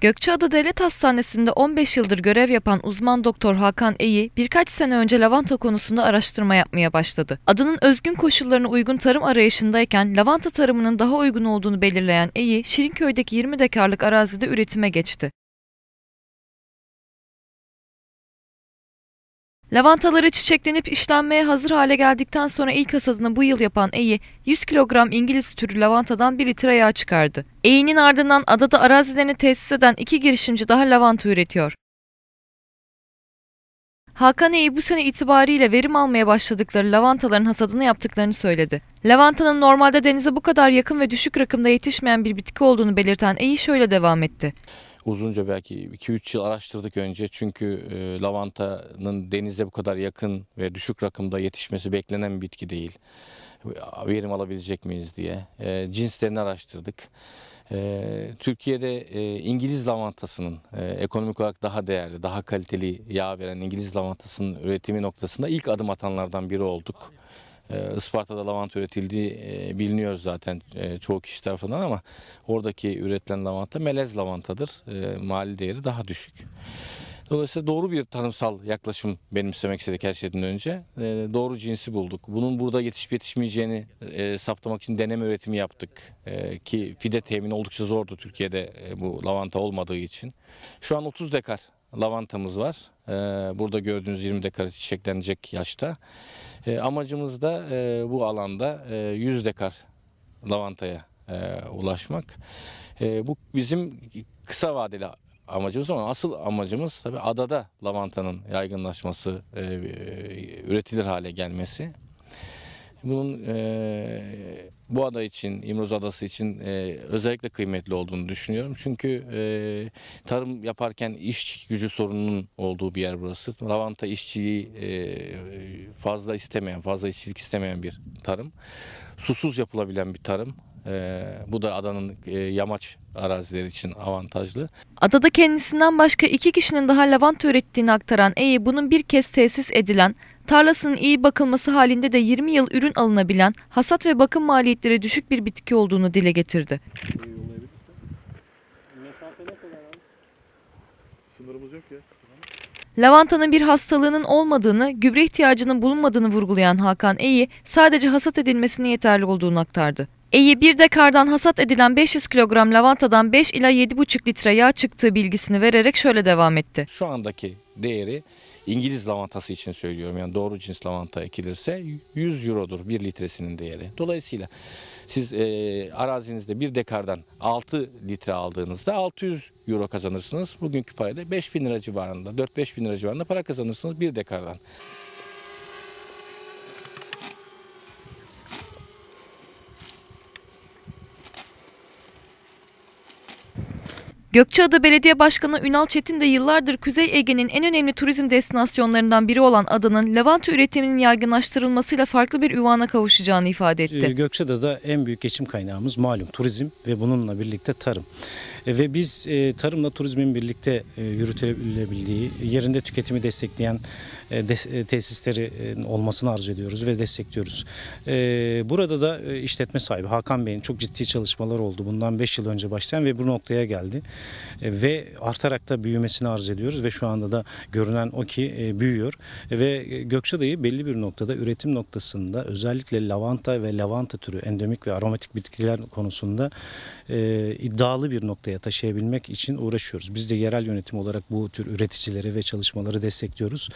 Gökçeada Devlet Hastanesi'nde 15 yıldır görev yapan uzman doktor Hakan Eyi birkaç sene önce lavanta konusunda araştırma yapmaya başladı. Adının özgün koşullarına uygun tarım arayışındayken lavanta tarımının daha uygun olduğunu belirleyen Eyi, Şirinköy'deki 20 dekarlık arazide üretime geçti. Lavantaları çiçeklenip işlenmeye hazır hale geldikten sonra ilk hasadını bu yıl yapan Eyi, 100 kilogram İngiliz türü lavantadan 1 litre yağ çıkardı. Eyi'nin ardından adada arazilerini tesis eden iki girişimci daha lavanta üretiyor. Hakan Eyi bu sene itibariyle verim almaya başladıkları lavantaların hasadını yaptıklarını söyledi. Lavantanın normalde denize bu kadar yakın ve düşük rakımda yetişmeyen bir bitki olduğunu belirten Eyi şöyle devam etti uzunca belki 2-3 yıl araştırdık önce. Çünkü e, lavantanın denize bu kadar yakın ve düşük rakımda yetişmesi beklenen bir bitki değil. Verim alabilecek miyiz diye. E, cinslerini araştırdık. E, Türkiye'de e, İngiliz lavantasının e, ekonomik olarak daha değerli, daha kaliteli yağ veren İngiliz lavantasının üretimi noktasında ilk adım atanlardan biri olduk. Ee, Isparta'da lavanta üretildiği e, biliniyor zaten e, çoğu kişi tarafından ama oradaki üretilen lavanta melez lavantadır. E, mali değeri daha düşük. Dolayısıyla doğru bir tanımsal yaklaşım benimsemek istedik her şeyden önce. doğru cinsi bulduk. Bunun burada yetişip yetişmeyeceğini e, saptamak için deneme üretimi yaptık. ki fide temini oldukça zordu Türkiye'de bu lavanta olmadığı için. Şu an 30 dekar lavantamız var. Ee, burada gördüğünüz 20 dekar çiçeklenecek yaşta. Ee, amacımız da e, bu alanda 100 e, dekar lavantaya e, ulaşmak. Bu bizim kısa vadeli amacımız ama asıl amacımız tabii adada lavantanın yaygınlaşması, üretilir hale gelmesi. Bunun e, bu ada için, İmroz Adası için e, özellikle kıymetli olduğunu düşünüyorum. Çünkü e, tarım yaparken iş gücü sorununun olduğu bir yer burası. Lavanta işçiliği e, fazla istemeyen, fazla işçilik istemeyen bir tarım. Susuz yapılabilen bir tarım. Ee, bu da adanın e, yamaç arazileri için avantajlı. Adada kendisinden başka iki kişinin daha lavanta ürettiğini aktaran Eyi e bunun bir kez tesis edilen Tarlasının iyi bakılması halinde de 20 yıl ürün alınabilen, hasat ve bakım maliyetleri düşük bir bitki olduğunu dile getirdi. Lavantanın bir hastalığının olmadığını, gübre ihtiyacının bulunmadığını vurgulayan Hakan Eyi, e sadece hasat edilmesine yeterli olduğunu aktardı. E'yi bir dekardan hasat edilen 500 kilogram lavantadan 5 ila 7,5 litre yağ çıktığı bilgisini vererek şöyle devam etti. Şu andaki değeri İngiliz lavantası için söylüyorum yani doğru cins lavanta ekilirse 100 eurodur 1 litresinin değeri. Dolayısıyla siz e, arazinizde bir dekardan 6 litre aldığınızda 600 euro kazanırsınız. Bugünkü parayla 5 bin lira civarında 4-5 bin lira civarında para kazanırsınız bir dekardan. Gökçeada Belediye Başkanı Ünal Çetin de yıllardır Kuzey Ege'nin en önemli turizm destinasyonlarından biri olan adanın lavanta üretiminin yaygınlaştırılmasıyla farklı bir ünvana kavuşacağını ifade etti. Ee, Gökçeada'da en büyük geçim kaynağımız malum turizm ve bununla birlikte tarım. E, ve biz e, tarımla turizmin birlikte e, yürütülebildiği, yerinde tüketimi destekleyen tesisleri olmasını arzu ediyoruz ve destekliyoruz. Burada da işletme sahibi Hakan Bey'in çok ciddi çalışmalar oldu. Bundan 5 yıl önce başlayan ve bu noktaya geldi. Ve artarak da büyümesini arz ediyoruz ve şu anda da görünen o ki büyüyor. Ve Gökçeada'yı belli bir noktada üretim noktasında özellikle lavanta ve lavanta türü endemik ve aromatik bitkiler konusunda iddialı bir noktaya noktaya taşıyabilmek için uğraşıyoruz. Biz de yerel yönetim olarak bu tür üreticileri ve çalışmaları destekliyoruz.